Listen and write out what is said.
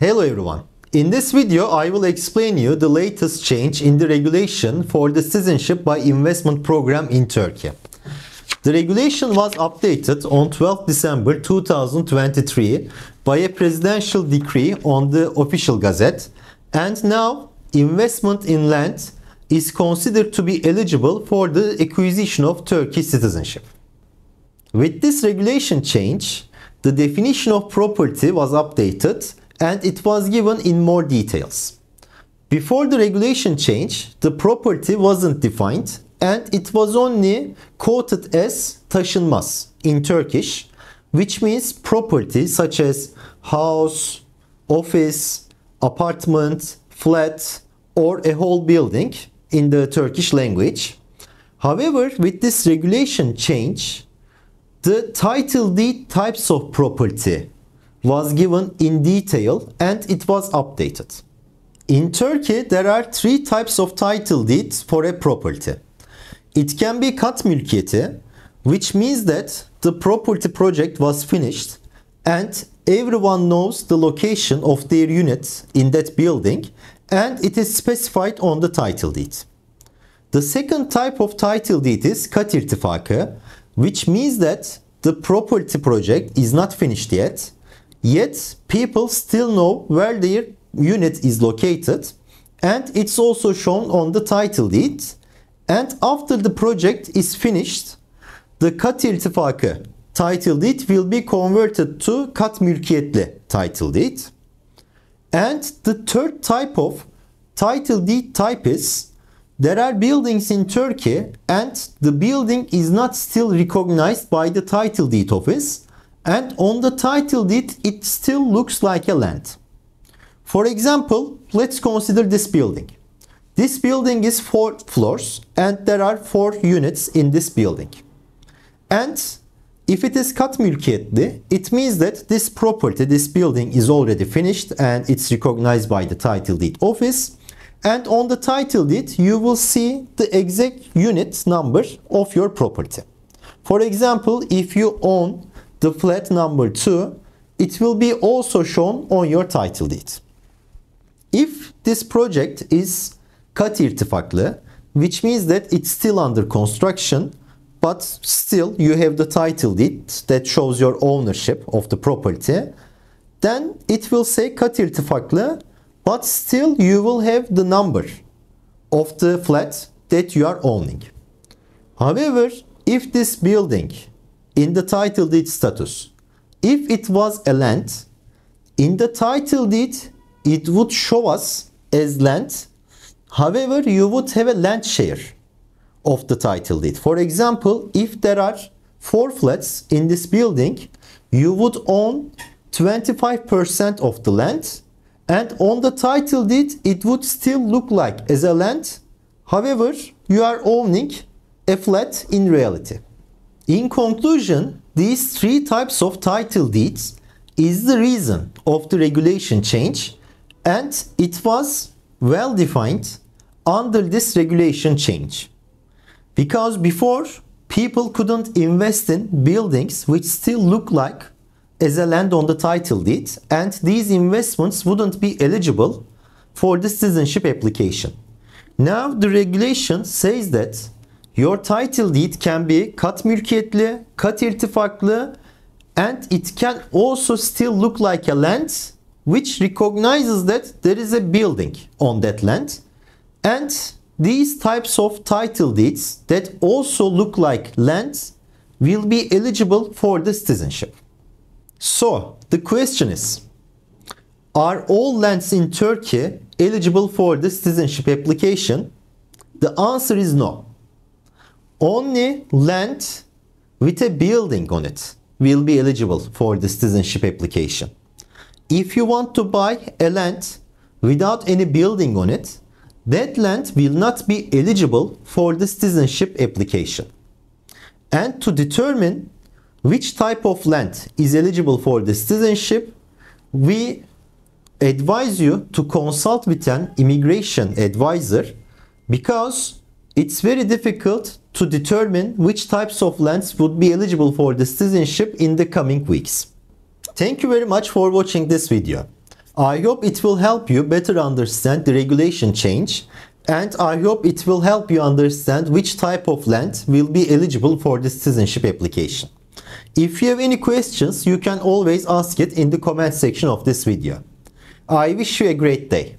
Hello everyone. In this video, I will explain you the latest change in the regulation for the citizenship by investment program in Turkey. The regulation was updated on 12 December 2023 by a presidential decree on the official gazette and now investment in land is considered to be eligible for the acquisition of Turkey citizenship. With this regulation change, the definition of property was updated and it was given in more details. Before the regulation change, the property wasn't defined and it was only quoted as taşınmaz in Turkish, which means property such as house, office, apartment, flat, or a whole building in the Turkish language. However, with this regulation change, the title deed types of property was given in detail and it was updated. In Turkey, there are three types of title deeds for a property. It can be kat mülkiyeti, which means that the property project was finished and everyone knows the location of their unit in that building and it is specified on the title deed. The second type of title deed is kat irtifakı, which means that the property project is not finished yet Yet people still know where their unit is located and it's also shown on the title deed. And after the project is finished, the kat iltifakı title deed will be converted to kat mülkiyetli title deed. And the third type of title deed type is there are buildings in Turkey and the building is not still recognized by the title deed office. And on the title deed, it still looks like a land. For example, let's consider this building. This building is four floors and there are four units in this building. And if it is kat mülkiyetli, it means that this property, this building is already finished and it's recognized by the title deed office. And on the title deed, you will see the exact unit number of your property. For example, if you own the flat number 2, it will be also shown on your title deed. If this project is kat irtifaklı, which means that it's still under construction, but still you have the title deed that shows your ownership of the property, then it will say kat irtifaklı, but still you will have the number of the flat that you are owning. However, if this building in the title deed status. If it was a land, in the title deed it would show us as land. However, you would have a land share of the title deed. For example, if there are four flats in this building, you would own 25% of the land and on the title deed it would still look like as a land. However, you are owning a flat in reality. In conclusion, these three types of title deeds is the reason of the regulation change and it was well defined under this regulation change. Because before people couldn't invest in buildings which still look like as a land on the title deed and these investments wouldn't be eligible for the citizenship application. Now the regulation says that Your title deed can be kat mülkiyetli, kat irtifaklı and it can also still look like a land which recognizes that there is a building on that land. And these types of title deeds that also look like land will be eligible for the citizenship. So, the question is Are all lands in Turkey eligible for the citizenship application? The answer is no. Only land with a building on it will be eligible for the citizenship application. If you want to buy a land without any building on it, that land will not be eligible for the citizenship application. And to determine which type of land is eligible for the citizenship, we advise you to consult with an immigration advisor because It's very difficult to determine which types of lands would be eligible for the citizenship in the coming weeks. Thank you very much for watching this video. I hope it will help you better understand the regulation change and I hope it will help you understand which type of land will be eligible for the citizenship application. If you have any questions, you can always ask it in the comment section of this video. I wish you a great day.